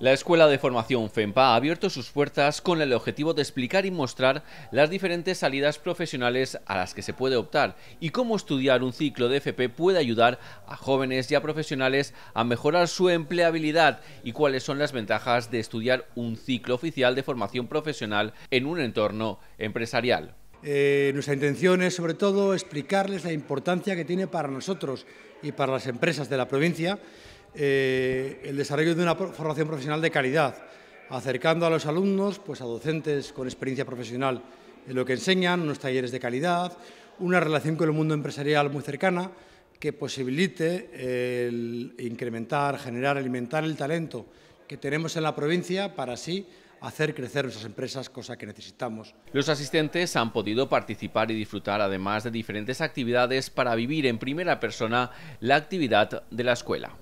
La Escuela de Formación FEMPA ha abierto sus puertas con el objetivo de explicar y mostrar las diferentes salidas profesionales a las que se puede optar y cómo estudiar un ciclo de FP puede ayudar a jóvenes y a profesionales a mejorar su empleabilidad y cuáles son las ventajas de estudiar un ciclo oficial de formación profesional en un entorno empresarial. Eh, nuestra intención es sobre todo explicarles la importancia que tiene para nosotros y para las empresas de la provincia eh, el desarrollo de una formación profesional de calidad, acercando a los alumnos pues, a docentes con experiencia profesional en lo que enseñan, unos talleres de calidad, una relación con el mundo empresarial muy cercana que posibilite incrementar, generar, alimentar el talento que tenemos en la provincia para así hacer crecer nuestras empresas, cosa que necesitamos. Los asistentes han podido participar y disfrutar además de diferentes actividades para vivir en primera persona la actividad de la escuela.